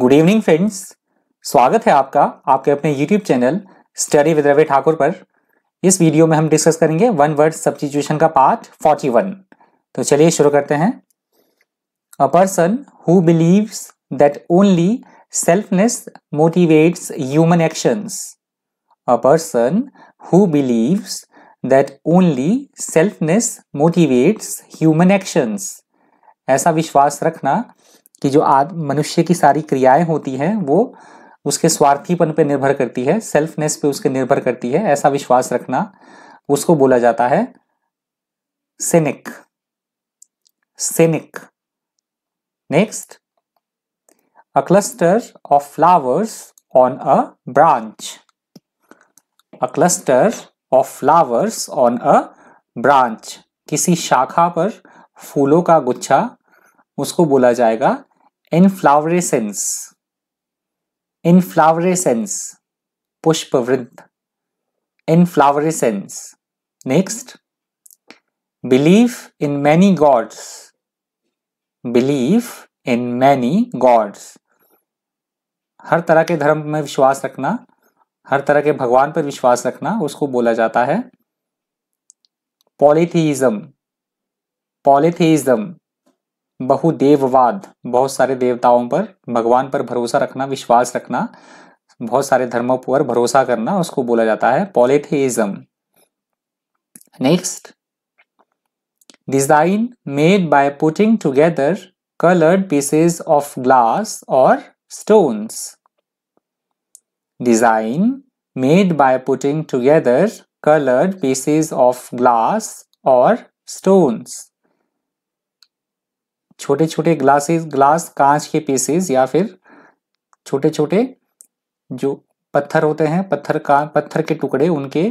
Good evening friends स्वागत है आपका आपके अपने YouTube channel study with Ravi Thakur पर इस वीडियो में हम डिस्कस करेंगे वन वर्ड सब्सिट्यूशन का पार्ट 41 तो चलिए शुरू करते हैं a person who believes that only selfness motivates human actions a person who believes that only selfness motivates human actions ऐसा विश्वास रखना कि जो आद मनुष्य की सारी क्रियाएं होती हैं वो उसके स्वार्थीपन पे निर्भर करती है सेल्फनेस पे उसके निर्भर करती है ऐसा विश्वास रखना उसको बोला जाता है cynic cynic next a cluster of flowers on a branch a cluster of flowers on a branch किसी शाखा पर फूलों का गुच्छा उसको बोला जाएगा इनफ्लावरेसेंस इनफ्लावरेसेंस पुष्पवृंत inflorescence next believe in many gods believe in many gods हर तरह के धर्म में विश्वास रखना हर तरह के भगवान पर विश्वास रखना उसको बोला जाता है पॉलिथीजम पॉलिथीजम बहुदेववाद बहुत सारे देवताओं पर भगवान पर भरोसा रखना विश्वास रखना बहुत सारे धर्मों पर भरोसा करना उसको बोला जाता है polytheism next design made by putting together coloured pieces of glass और stones design made by putting together coloured pieces of glass और स्टोन्स छोटे छोटे ग्लासेस ग्लास कांच के पीसेस या फिर छोटे छोटे जो पत्थर होते हैं पत्थर का पत्थर के टुकड़े उनके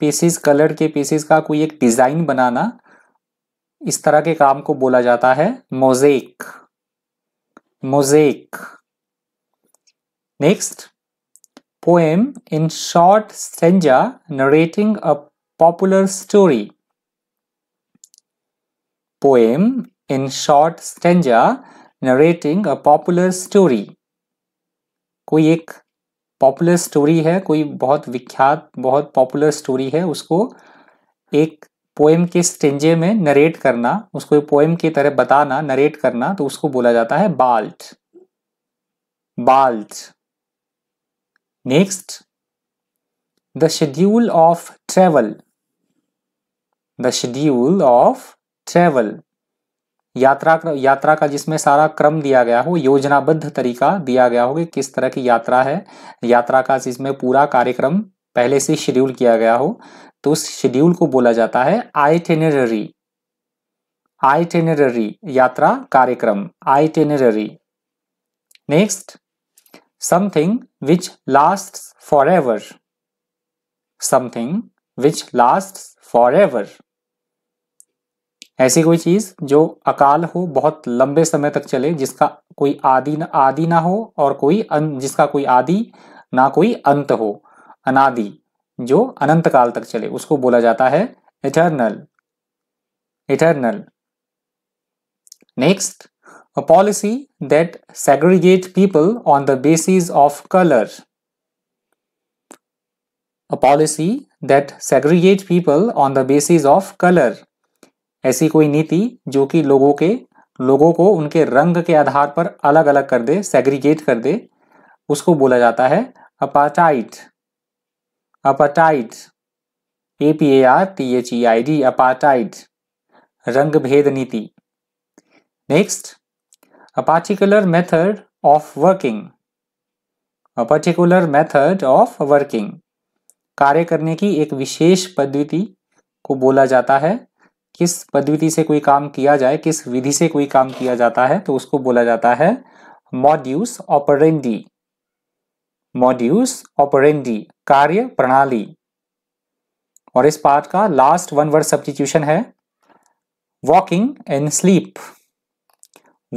पीसेस कलर के पीसेस का कोई एक डिज़ाइन बनाना इस तरह के काम को बोला जाता है mosaic mosaic next poem in short stanza narrating a popular story poem in short stanza narrating a popular story. कोई एक पॉपुलर स्टोरी है कोई बहुत विख्यात बहुत पॉपुलर स्टोरी है उसको एक पोएम के स्टेंजे में नरेट करना उसको पोएम की तरह बताना नरेट करना तो उसको बोला जाता है ballad ballad next the schedule of travel the schedule of travel यात्रा यात्रा का जिसमें सारा क्रम दिया गया हो योजनाबद्ध तरीका दिया गया हो कि किस तरह की यात्रा है यात्रा का जिसमें पूरा कार्यक्रम पहले से शेड्यूल किया गया हो तो उस शेड्यूल को बोला जाता है आईटेनररी आईटेनररी यात्रा कार्यक्रम itinerary next something which last for ever something which last for ever ऐसी कोई चीज़ जो अकाल हो बहुत लंबे समय तक चले जिसका कोई आदि न आदि ना हो और कोई अन, जिसका कोई आदि ना कोई अंत हो अनादि जो अनंत काल तक चले उसको बोला जाता है eternal eternal next a policy that segregate people on the basis of colour a policy that segregate people on the basis of colour ऐसी कोई नीति जो कि लोगों के लोगों को उनके रंग के आधार पर अलग अलग कर दे सेग्रीगेट कर दे उसको बोला जाता है apartheid apartheid A P A R T H E I D apartheid रंग भेद नीति next a particular method of working a particular method of working कार्य करने की एक विशेष पद्धति को बोला जाता है किस पद्धति से कोई काम किया जाए किस विधि से कोई काम किया जाता है तो उसको बोला जाता है मॉड्यूस ऑपरेंडी मॉड्यूस ऑपरेंडी कार्य प्रणाली और इस पार्ट का लास्ट वन वर्ड सब्सटीट्यूशन है walking in sleep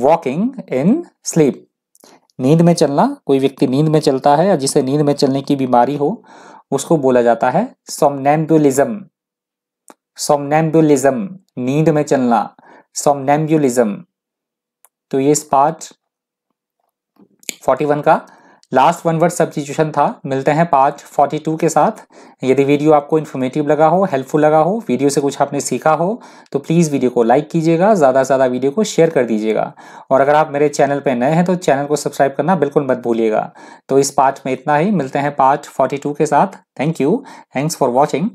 walking in sleep नींद में चलना कोई व्यक्ति नींद में चलता है या जिसे नींद में चलने की बीमारी हो उसको बोला जाता है सोमनेम्बुलिज्म सोमनेम्बुलिज्म नींद में चलना सोमनेम्बुलिज्म तो ये इस पार्ट 41 का लास्ट वन वर्ड सब्सिट्यूशन था मिलते हैं पार्ट 42 के साथ यदि वीडियो आपको इन्फॉर्मेटिव लगा हो हेल्पफुल लगा हो वीडियो से कुछ आपने सीखा हो तो प्लीज़ वीडियो को लाइक कीजिएगा ज़्यादा से ज़्यादा वीडियो को शेयर कर दीजिएगा और अगर आप मेरे चैनल पर नए हैं तो चैनल को सब्सक्राइब करना बिल्कुल मत भूलिएगा तो इस पार्ट में इतना ही मिलते हैं पार्ट फोर्टी के साथ thank you thanks for watching